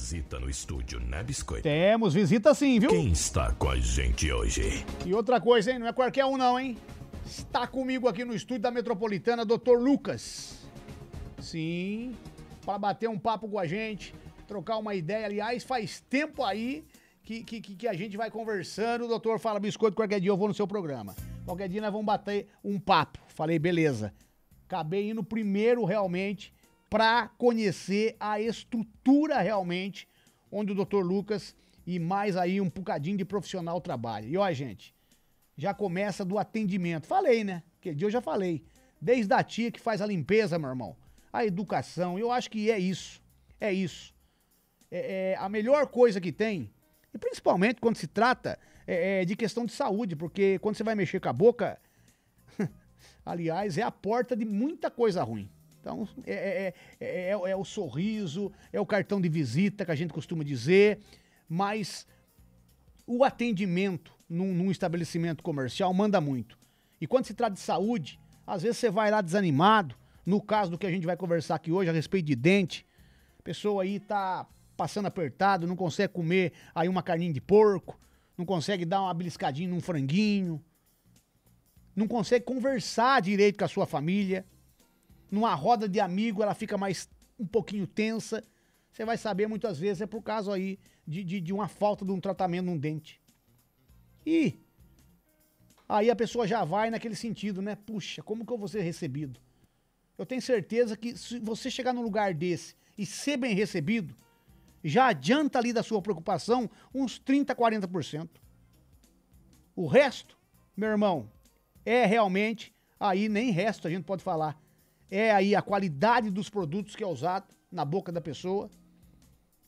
visita no estúdio, né, Biscoito? Temos visita sim, viu? Quem está com a gente hoje? E outra coisa, hein? Não é qualquer um, não, hein? Está comigo aqui no estúdio da Metropolitana, Dr. Lucas. Sim, para bater um papo com a gente, trocar uma ideia. Aliás, faz tempo aí que, que, que a gente vai conversando. O doutor fala, biscoito, qualquer dia eu vou no seu programa. Qualquer dia nós vamos bater um papo. Falei, beleza. Acabei indo primeiro realmente para conhecer a estrutura realmente onde o Dr. Lucas e mais aí um bocadinho de profissional trabalha. E ó, gente, já começa do atendimento. Falei, né? Que dia eu já falei. Desde a tia que faz a limpeza, meu irmão, a educação, eu acho que é isso. É isso. É, é a melhor coisa que tem, e principalmente quando se trata é, é de questão de saúde, porque quando você vai mexer com a boca, aliás, é a porta de muita coisa ruim. Então, é, é, é, é, o sorriso, é o cartão de visita que a gente costuma dizer, mas o atendimento num, num estabelecimento comercial manda muito. E quando se trata de saúde, às vezes você vai lá desanimado, no caso do que a gente vai conversar aqui hoje a respeito de dente, a pessoa aí tá passando apertado, não consegue comer aí uma carninha de porco, não consegue dar uma beliscadinha num franguinho, não consegue conversar direito com a sua família numa roda de amigo ela fica mais um pouquinho tensa. Você vai saber muitas vezes é por causa aí de, de, de uma falta de um tratamento num dente. E aí a pessoa já vai naquele sentido, né? Puxa, como que eu vou ser recebido? Eu tenho certeza que se você chegar num lugar desse e ser bem recebido, já adianta ali da sua preocupação uns 30, 40%. O resto, meu irmão, é realmente aí nem resto a gente pode falar é aí a qualidade dos produtos que é usado na boca da pessoa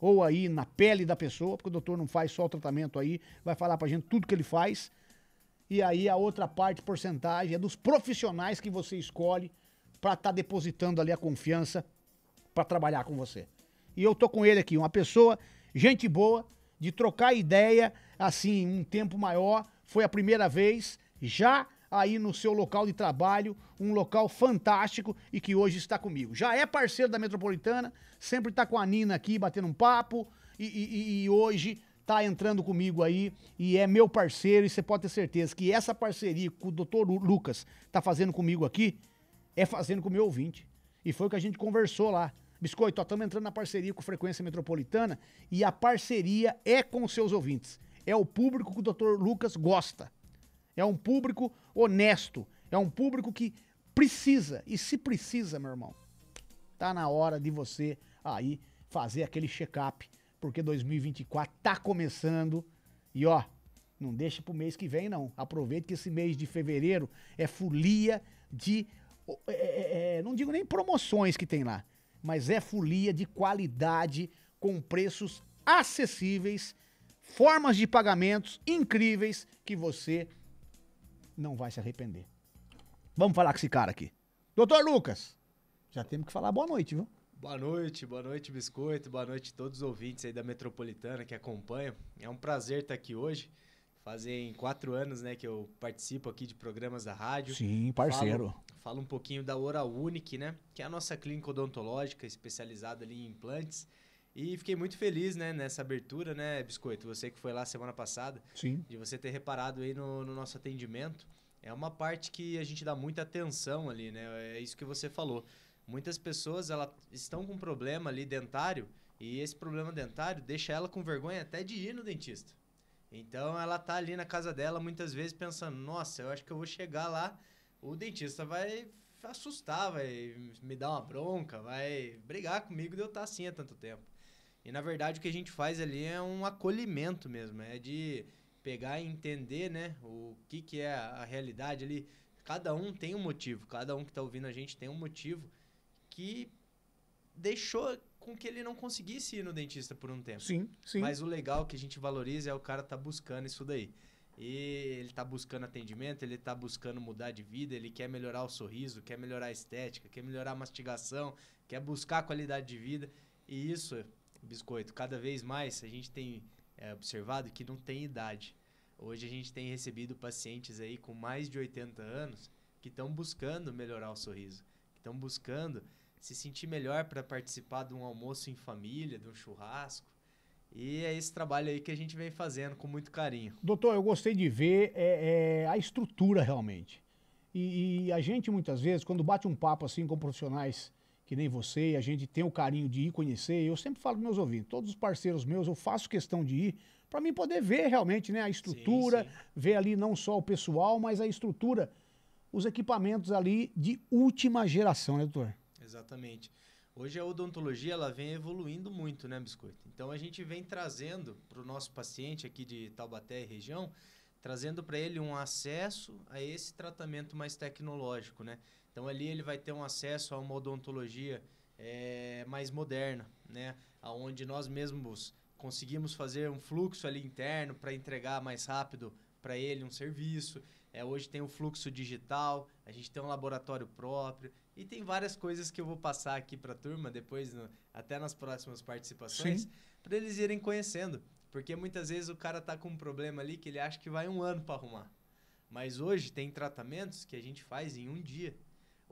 ou aí na pele da pessoa, porque o doutor não faz só o tratamento aí, vai falar pra gente tudo que ele faz. E aí a outra parte, porcentagem, é dos profissionais que você escolhe para estar tá depositando ali a confiança para trabalhar com você. E eu tô com ele aqui, uma pessoa, gente boa, de trocar ideia, assim, um tempo maior, foi a primeira vez, já aí no seu local de trabalho, um local fantástico e que hoje está comigo. Já é parceiro da Metropolitana, sempre está com a Nina aqui batendo um papo e, e, e hoje está entrando comigo aí e é meu parceiro e você pode ter certeza que essa parceria que o doutor Lucas está fazendo comigo aqui é fazendo com o meu ouvinte. E foi o que a gente conversou lá. Biscoito, estamos entrando na parceria com Frequência Metropolitana e a parceria é com os seus ouvintes. É o público que o doutor Lucas gosta. É um público honesto. É um público que precisa. E se precisa, meu irmão, tá na hora de você aí fazer aquele check-up. Porque 2024 tá começando. E ó, não deixe pro mês que vem, não. Aproveite que esse mês de fevereiro é folia de. É é, é, é, não digo nem promoções que tem lá, mas é folia de qualidade com preços acessíveis, formas de pagamentos incríveis que você não vai se arrepender. Vamos falar com esse cara aqui. Doutor Lucas, já temos que falar boa noite, viu? Boa noite, boa noite, Biscoito, boa noite a todos os ouvintes aí da Metropolitana que acompanham. É um prazer estar aqui hoje. Fazem quatro anos né, que eu participo aqui de programas da rádio. Sim, parceiro. Falo, falo um pouquinho da Oral Unique, né? Que é a nossa clínica odontológica especializada ali em implantes. E fiquei muito feliz, né, nessa abertura, né, Biscoito? Você que foi lá semana passada. Sim. De você ter reparado aí no, no nosso atendimento. É uma parte que a gente dá muita atenção ali, né? É isso que você falou. Muitas pessoas elas estão com um problema ali dentário e esse problema dentário deixa ela com vergonha até de ir no dentista. Então ela tá ali na casa dela muitas vezes pensando: nossa, eu acho que eu vou chegar lá, o dentista vai assustar, vai me dar uma bronca, vai brigar comigo de eu estar tá assim há tanto tempo. E na verdade o que a gente faz ali é um acolhimento mesmo, é de pegar e entender, né, o que que é a realidade ali. Cada um tem um motivo, cada um que está ouvindo a gente tem um motivo que deixou com que ele não conseguisse ir no dentista por um tempo. Sim, sim. Mas o legal que a gente valoriza é o cara tá buscando isso daí. E ele tá buscando atendimento, ele tá buscando mudar de vida, ele quer melhorar o sorriso, quer melhorar a estética, quer melhorar a mastigação, quer buscar a qualidade de vida. E isso biscoito. Cada vez mais a gente tem é, observado que não tem idade. Hoje a gente tem recebido pacientes aí com mais de 80 anos que estão buscando melhorar o sorriso, que estão buscando se sentir melhor para participar de um almoço em família, de um churrasco. E é esse trabalho aí que a gente vem fazendo com muito carinho. Doutor, eu gostei de ver é, é, a estrutura realmente. E, e, a gente muitas vezes, quando bate um papo assim com profissionais que nem você, e a gente tem o carinho de ir conhecer. Eu sempre falo para meus ouvintes, todos os parceiros meus, eu faço questão de ir para mim poder ver realmente né, a estrutura, sim, sim. ver ali não só o pessoal, mas a estrutura, os equipamentos ali de última geração, né, doutor? Exatamente. Hoje a odontologia ela vem evoluindo muito, né, Biscoito? Então a gente vem trazendo para o nosso paciente aqui de Taubaté e região, trazendo para ele um acesso a esse tratamento mais tecnológico, né? Então ali ele vai ter um acesso a uma odontologia é, mais moderna, né? Aonde nós mesmos conseguimos fazer um fluxo ali interno para entregar mais rápido para ele um serviço. É, hoje tem o fluxo digital, a gente tem um laboratório próprio e tem várias coisas que eu vou passar aqui para a turma depois, no, até nas próximas participações, para eles irem conhecendo. Porque muitas vezes o cara está com um problema ali que ele acha que vai um ano para arrumar. Mas hoje tem tratamentos que a gente faz em um dia.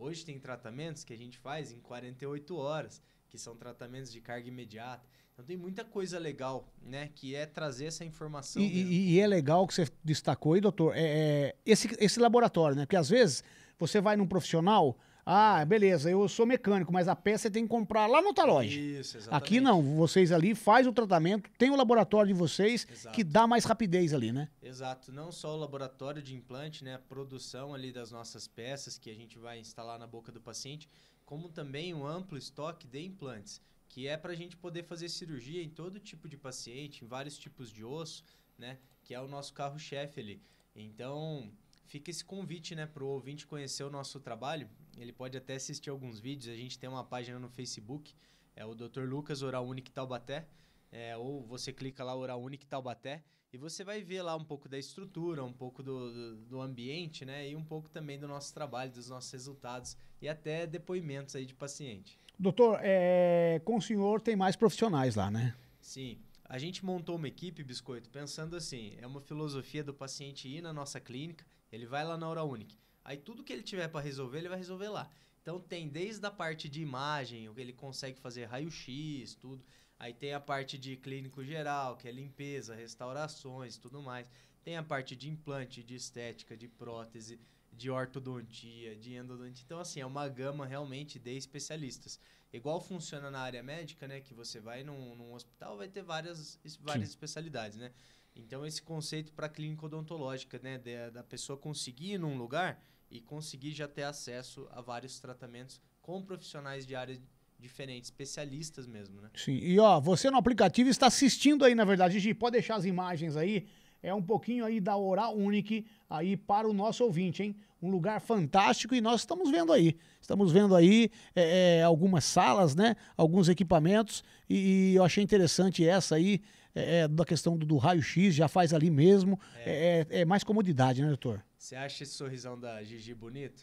Hoje tem tratamentos que a gente faz em 48 horas, que são tratamentos de carga imediata. Então tem muita coisa legal, né? Que é trazer essa informação. E, e, e é legal que você destacou aí, doutor, é, é, esse, esse laboratório, né? Porque às vezes você vai num profissional ah, beleza, eu sou mecânico, mas a peça você tem que comprar lá na outra loja. Isso, exatamente. Aqui não, vocês ali faz o tratamento, tem o laboratório de vocês Exato. que dá mais rapidez ali, né? Exato, não só o laboratório de implante, né, a produção ali das nossas peças que a gente vai instalar na boca do paciente, como também um amplo estoque de implantes, que é para a gente poder fazer cirurgia em todo tipo de paciente, em vários tipos de osso, né, que é o nosso carro-chefe ali. Então, fica esse convite, né, para o ouvinte conhecer o nosso trabalho ele pode até assistir alguns vídeos. A gente tem uma página no Facebook, é o Dr. Lucas Oral Unique Taubaté. É, ou você clica lá Oral Unique Taubaté e você vai ver lá um pouco da estrutura, um pouco do, do, do, ambiente, né? E um pouco também do nosso trabalho, dos nossos resultados e até depoimentos aí de paciente. Doutor, é, com o senhor tem mais profissionais lá, né? Sim. A gente montou uma equipe, Biscoito, pensando assim, é uma filosofia do paciente ir na nossa clínica, ele vai lá na Oral Unique Aí tudo que ele tiver para resolver, ele vai resolver lá. Então tem desde a parte de imagem, o que ele consegue fazer raio-x, tudo. Aí tem a parte de clínico geral, que é limpeza, restaurações, tudo mais. Tem a parte de implante, de estética, de prótese, de ortodontia, de endodontia. Então assim, é uma gama realmente de especialistas. Igual funciona na área médica, né, que você vai num, num hospital, vai ter várias várias Sim. especialidades, né? Então esse conceito para clínica odontológica, né, da, da pessoa conseguir ir num lugar e conseguir já ter acesso a vários tratamentos com profissionais de áreas diferentes, especialistas mesmo, né? Sim. E ó, você no aplicativo está assistindo aí, na verdade, Gigi, pode deixar as imagens aí. É um pouquinho aí da Oral Unique aí para o nosso ouvinte, hein? Um lugar fantástico e nós estamos vendo aí. Estamos vendo aí é, é algumas salas, né? Alguns equipamentos e, e eu achei interessante essa aí é, é da questão do, do raio-x, já faz ali mesmo. É. é, é mais comodidade, né, doutor? Você acha esse sorrisão da Gigi bonito?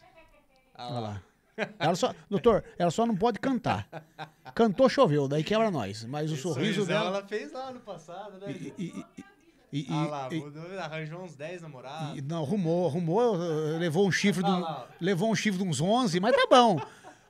Olha lá. lá. Ela só, doutor, ela só não pode cantar. Cantou, choveu, daí quebra nós. Mas o esse sorriso dela. Ela fez lá no passado, né? E, e, e, ah lá, e, arranjou uns 10 namorados. não, arrumou, arrumou, levou um chifre, ah, de um, levou um chifre de uns 11, mas tá bom.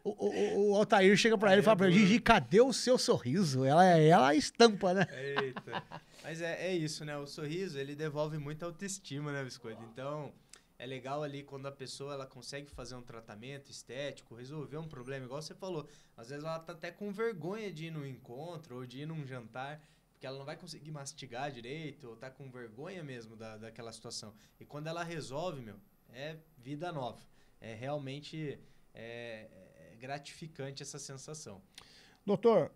O, o, o, Altair chega pra ele e fala é pra ele, Gigi, cadê o seu sorriso? Ela, é, ela estampa, né? Eita. Mas é, é isso, né? O sorriso, ele devolve muita autoestima, né, Biscoito? Então, é legal ali quando a pessoa ela consegue fazer um tratamento estético, resolver um problema, igual você falou. Às vezes ela tá até com vergonha de ir num encontro ou de ir num jantar, porque ela não vai conseguir mastigar direito, ou tá com vergonha mesmo da, daquela situação. E quando ela resolve, meu, é vida nova. É realmente é, é gratificante essa sensação. Doutor,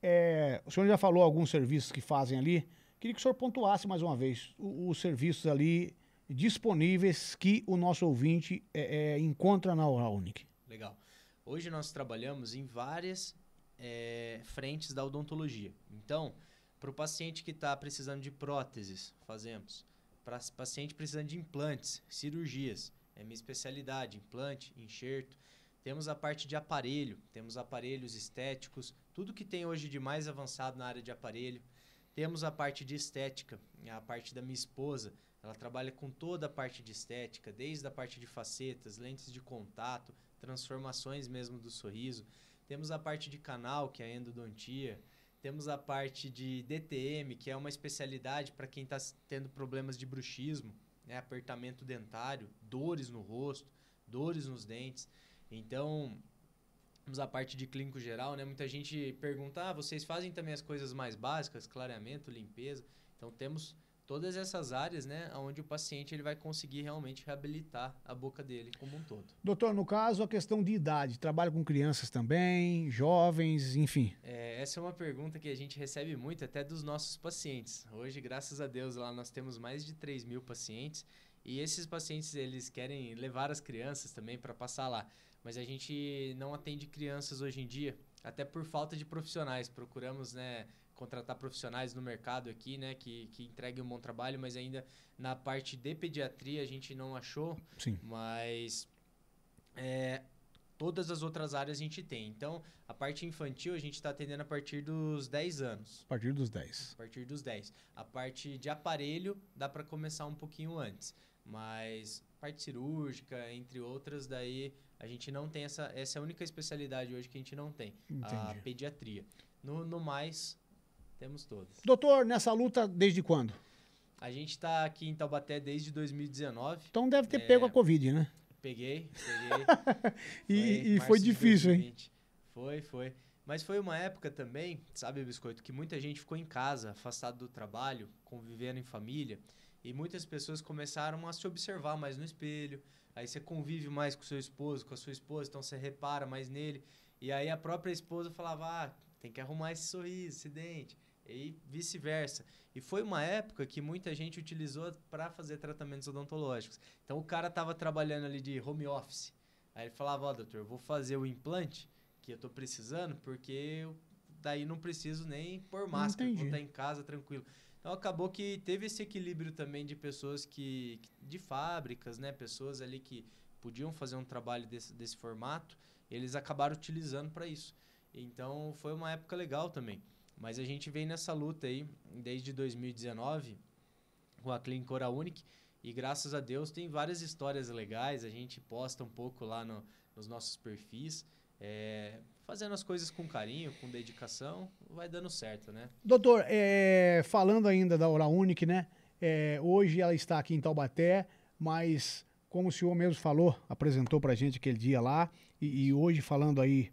é, o senhor já falou alguns serviços que fazem ali. Queria que o senhor pontuasse mais uma vez os serviços ali disponíveis que o nosso ouvinte é, é, encontra na Oralnic. Legal. Hoje nós trabalhamos em várias é, frentes da odontologia. Então, para o paciente que está precisando de próteses, fazemos. Para paciente precisando de implantes, cirurgias, é minha especialidade, implante, enxerto. Temos a parte de aparelho, temos aparelhos estéticos, tudo que tem hoje de mais avançado na área de aparelho. Temos a parte de estética, a parte da minha esposa, ela trabalha com toda a parte de estética, desde a parte de facetas, lentes de contato, transformações mesmo do sorriso. Temos a parte de canal, que é a endodontia. Temos a parte de DTM, que é uma especialidade para quem está tendo problemas de bruxismo, né? apertamento dentário, dores no rosto, dores nos dentes. Então, temos a parte de clínico geral, né? Muita gente pergunta, ah, vocês fazem também as coisas mais básicas, clareamento, limpeza. Então, temos todas essas áreas, né, onde o paciente ele vai conseguir realmente reabilitar a boca dele como um todo. Doutor, no caso, a questão de idade, trabalho com crianças também, jovens, enfim. É, essa é uma pergunta que a gente recebe muito até dos nossos pacientes. Hoje, graças a Deus, lá nós temos mais de 3 mil pacientes e esses pacientes eles querem levar as crianças também para passar lá, mas a gente não atende crianças hoje em dia, até por falta de profissionais. Procuramos, né, contratar profissionais no mercado aqui, né, que, que entreguem um bom trabalho, mas ainda na parte de pediatria a gente não achou. Sim. Mas é, todas as outras áreas a gente tem. Então, a parte infantil a gente está atendendo a partir dos 10 anos. A partir dos 10. A partir dos 10. A parte de aparelho dá para começar um pouquinho antes, mas parte cirúrgica, entre outras, daí a gente não tem essa essa é a única especialidade hoje que a gente não tem, Entendi. a pediatria. No, no mais, temos todos. Doutor, nessa luta desde quando? A gente está aqui em Taubaté desde 2019. Então deve ter é, pego a Covid, né? Peguei, peguei. e foi, e foi difícil, hein? Foi, foi. Mas foi uma época também, sabe, Biscoito, que muita gente ficou em casa, afastado do trabalho, convivendo em família. E muitas pessoas começaram a se observar mais no espelho. Aí você convive mais com seu esposo, com a sua esposa, então você repara mais nele. E aí a própria esposa falava: ah, tem que arrumar esse sorriso, esse dente e vice-versa. E foi uma época que muita gente utilizou para fazer tratamentos odontológicos. Então o cara estava trabalhando ali de home office. Aí ele falava: Ó, oh, doutor, eu vou fazer o implante que eu tô precisando, porque daí não preciso nem pôr máscara, Entendi. vou tá estar em casa tranquilo. Então acabou que teve esse equilíbrio também de pessoas que. de fábricas, né? Pessoas ali que podiam fazer um trabalho desse, desse formato, eles acabaram utilizando para isso. Então foi uma época legal também. Mas a gente vem nessa luta aí desde 2019 com a Clínica Hora e graças a Deus tem várias histórias legais. A gente posta um pouco lá no, nos nossos perfis. É, fazendo as coisas com carinho, com dedicação, vai dando certo, né? Doutor, é, falando ainda da Hora né? É, hoje ela está aqui em Taubaté, mas como o senhor mesmo falou, apresentou para a gente aquele dia lá, e, e, hoje falando aí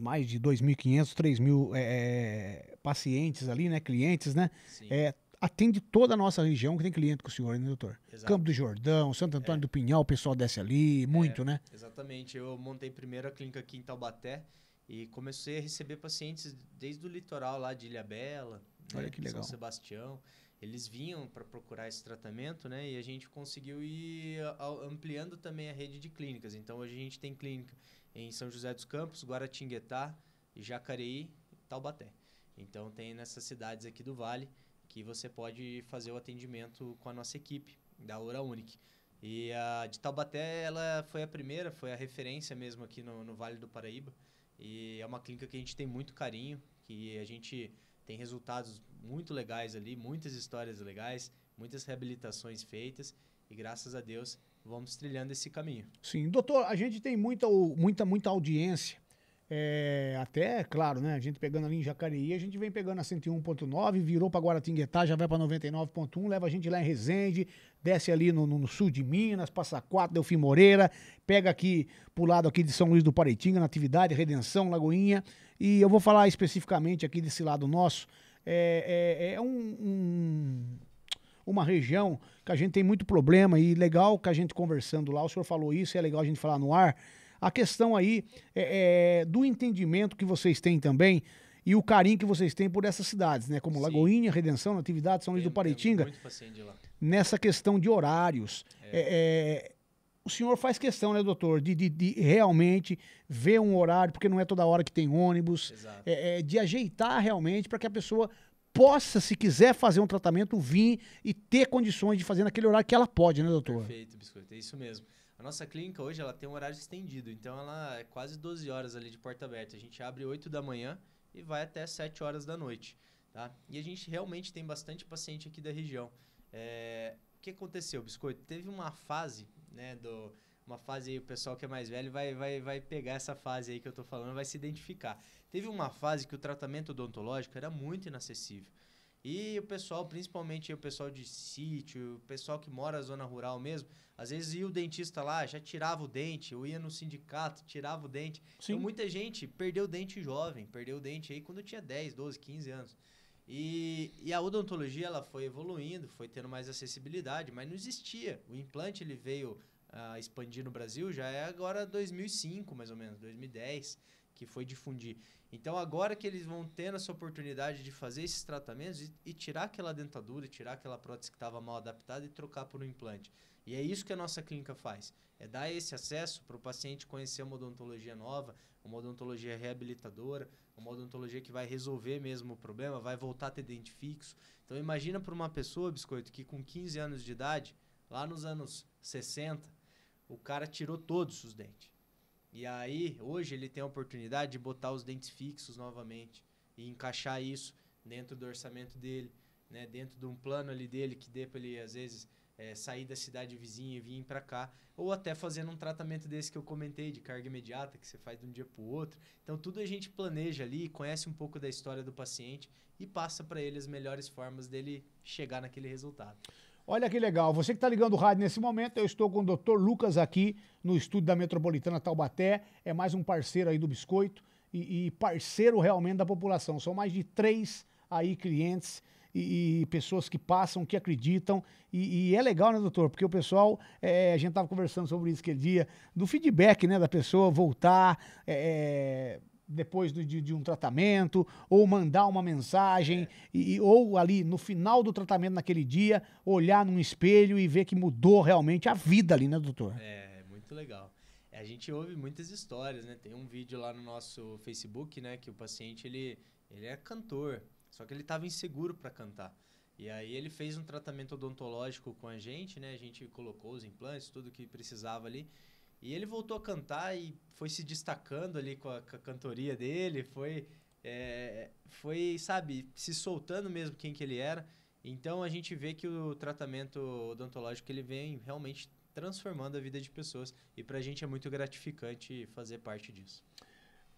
mais de 2.500, 3.000 é, é, pacientes ali, né? Clientes, né? É, atende toda a nossa região que tem cliente com o senhor, né, doutor? Exato. Campo do Jordão, Santo Antônio é. do Pinhal, o pessoal desce ali, é, muito, né? Exatamente. Eu montei primeiro a clínica aqui em Taubaté e comecei a receber pacientes desde o litoral lá de Ilhabela, Olha né? que legal. São Sebastião eles vinham para procurar esse tratamento, né? E a gente conseguiu ir ampliando também a rede de clínicas. Então hoje a gente tem clínica em São José dos Campos, Guaratinguetá, Jacareí, Taubaté. Então tem nessas cidades aqui do Vale que você pode fazer o atendimento com a nossa equipe da Oura Unic. E a de Taubaté, ela foi a primeira, foi a referência mesmo aqui no, no Vale do Paraíba. E é uma clínica que a gente tem muito carinho, que a gente tem resultados muito legais ali, muitas histórias legais, muitas reabilitações feitas e graças a Deus vamos trilhando esse caminho. Sim, doutor, a gente tem muita, muita, muita audiência é, até, claro, né? A gente pegando ali em Jacareí, a gente vem pegando a 101.9, virou para Guaratinguetá, já vai para 99.1, leva a gente lá em Resende, desce ali no, no, no sul de Minas, passa quatro, Delfim Moreira, pega aqui pro lado aqui de São Luís do Paretinga, Natividade, Redenção, Lagoinha. E eu vou falar especificamente aqui desse lado nosso. É, é, é um, um, uma região que a gente tem muito problema e legal que a gente conversando lá, o senhor falou isso, é legal a gente falar no ar a questão aí é, é, do entendimento que vocês têm também e o carinho que vocês têm por essas cidades, né? Como Sim. Lagoinha, Redenção, Natividade, São Luís do Paretinga. Muito paciente lá. Nessa questão de horários. É. É, é. o senhor faz questão, né, doutor, de, de, de, realmente ver um horário, porque não é toda hora que tem ônibus, é, de ajeitar realmente para que a pessoa possa, se quiser fazer um tratamento, vir e ter condições de fazer naquele horário que ela pode, né, doutor? Perfeito, Biscoito, é isso mesmo. A nossa clínica hoje ela tem um horário estendido, então ela é quase 12 horas ali de porta aberta. A gente abre 8 da manhã e vai até 7 horas da noite. Tá? E a gente realmente tem bastante paciente aqui da região. É... O que aconteceu, Biscoito? Teve uma fase, né, do uma fase aí, o pessoal que é mais velho vai, vai, vai pegar essa fase aí que eu tô falando, vai se identificar. Teve uma fase que o tratamento odontológico era muito inacessível. E o pessoal, principalmente o pessoal de sítio, o pessoal que mora na zona rural mesmo, às vezes ia o dentista lá, já tirava o dente, ou ia no sindicato, tirava o dente. Então, Sim. Então muita gente perdeu o dente jovem, perdeu o dente aí quando tinha 10, 12, 15 anos. E, e a odontologia ela foi evoluindo, foi tendo mais acessibilidade, mas não existia. O implante ele veio a ah, expandir no Brasil já é agora 2005, mais ou menos, 2010 que foi difundir. Então agora que eles vão ter essa oportunidade de fazer esses tratamentos e, e tirar aquela dentadura, tirar aquela prótese que estava mal adaptada e trocar por um implante. E é isso que a nossa clínica faz, é dar esse acesso para o paciente conhecer uma odontologia nova, uma odontologia reabilitadora, uma odontologia que vai resolver mesmo o problema, vai voltar a ter dente fixo. Então imagina para uma pessoa, biscoito, que com 15 anos de idade, lá nos anos 60, o cara tirou todos os dentes e aí, hoje ele tem a oportunidade de botar os dentes fixos novamente e encaixar isso dentro do orçamento dele, né? dentro de um plano ali dele que dê para ele, às vezes, é, sair da cidade vizinha e vir para cá, ou até fazendo um tratamento desse que eu comentei, de carga imediata, que você faz de um dia para o outro. Então, tudo a gente planeja ali, conhece um pouco da história do paciente e passa para ele as melhores formas dele chegar naquele resultado. Olha que legal, você que está ligando o rádio nesse momento, eu estou com o Dr. Lucas aqui no estúdio da Metropolitana Taubaté, é mais um parceiro aí do Biscoito e, e parceiro realmente da população. São mais de três aí clientes e, e, pessoas que passam, que acreditam. E, e, é legal, né, doutor? Porque o pessoal, é, a gente estava conversando sobre isso aquele dia, do feedback, né, da pessoa voltar, é, é depois de, de, um tratamento, ou mandar uma mensagem, é. e, ou ali no final do tratamento naquele dia, olhar num espelho e ver que mudou realmente a vida ali, né, doutor? É, muito legal. É, a gente ouve muitas histórias, né? Tem um vídeo lá no nosso Facebook, né, que o paciente ele, ele é cantor, só que ele estava inseguro para cantar. E aí ele fez um tratamento odontológico com a gente, né? A gente colocou os implantes, tudo que precisava ali. E ele voltou a cantar e foi se destacando ali com a, com a cantoria dele, foi, é, foi, sabe, se soltando mesmo quem que ele era. Então a gente vê que o tratamento odontológico ele vem realmente transformando a vida de pessoas e para a gente é muito gratificante fazer parte disso.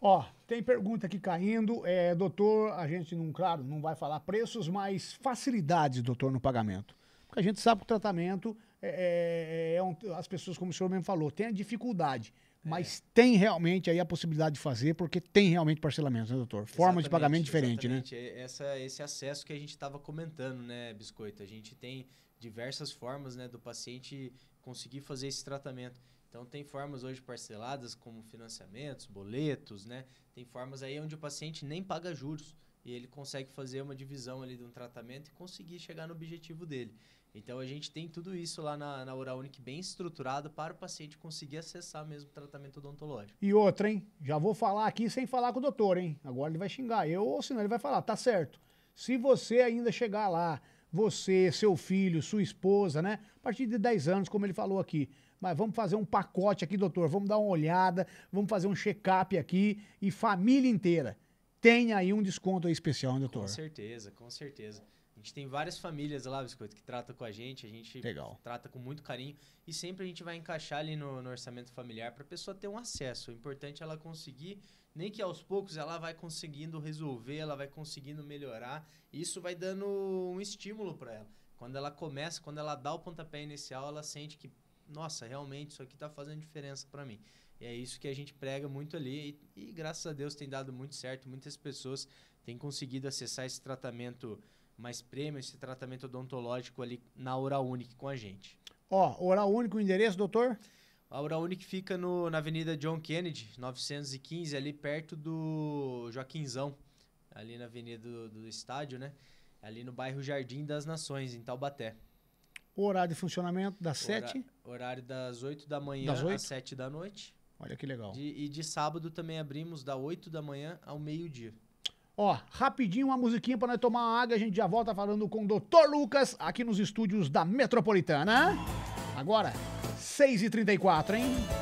Ó, tem pergunta aqui caindo. É, doutor, a gente não, claro, não vai falar preços, mas facilidades, doutor, no pagamento. Porque a gente sabe que o tratamento é é, é, é um, as pessoas, como o senhor mesmo falou, tem a dificuldade. É. Mas tem realmente aí a possibilidade de fazer, porque tem realmente parcelamentos, né, doutor? Forma exatamente, de pagamento diferente, né? exatamente. né? Essa, esse acesso que a gente estava comentando, né, Biscoito? A gente tem diversas formas né, do paciente conseguir fazer esse tratamento. Então, tem formas hoje parceladas, como financiamentos, boletos, né? Tem formas aí onde o paciente nem paga juros e ele consegue fazer uma divisão ali de um tratamento e conseguir chegar no objetivo dele. Então a gente tem tudo isso lá na, na Unic bem estruturado para o paciente conseguir acessar mesmo o tratamento odontológico. E outra, hein? Já vou falar aqui sem falar com o doutor, hein? Agora ele vai xingar eu, ou senão ele vai falar, tá certo. Se você ainda chegar lá, você, seu filho, sua esposa, né? A partir de 10 anos, como ele falou aqui. Mas vamos fazer um pacote aqui, doutor. Vamos dar uma olhada, vamos fazer um check-up aqui e família inteira. Tem aí um desconto aí especial, hein, doutor? Com certeza, com certeza gente tem várias famílias lá, Biscoito, que tratam com a gente, a gente Legal. trata com muito carinho e sempre a gente vai encaixar ali no, no orçamento familiar para a pessoa ter um acesso. O importante é ela conseguir, nem que aos poucos ela vai conseguindo resolver, ela vai conseguindo melhorar, isso vai dando um estímulo para ela. Quando ela começa, quando ela dá o pontapé inicial, ela sente que, nossa, realmente isso aqui está fazendo diferença para mim. E é isso que a gente prega muito ali. E, e graças a Deus tem dado muito certo. Muitas pessoas têm conseguido acessar esse tratamento mais prêmios esse tratamento odontológico ali na Oral Unique com a gente. Ó, oh, Oral o endereço, doutor? A Oral Unique fica no, na Avenida John Kennedy, 915, ali perto do Joaquinzão, ali na Avenida do, do Estádio, né? Ali no bairro Jardim das Nações, em Taubaté. O horário de funcionamento das Hora, 7? Horário das 8 da manhã das 8? às 7 da noite. Olha que legal. De, e de sábado também abrimos da 8 da manhã ao meio-dia. Ó, rapidinho uma musiquinha para nós tomar uma água, a gente já volta falando com o Dr. Lucas aqui nos estúdios da Metropolitana. Agora, 6h34, hein?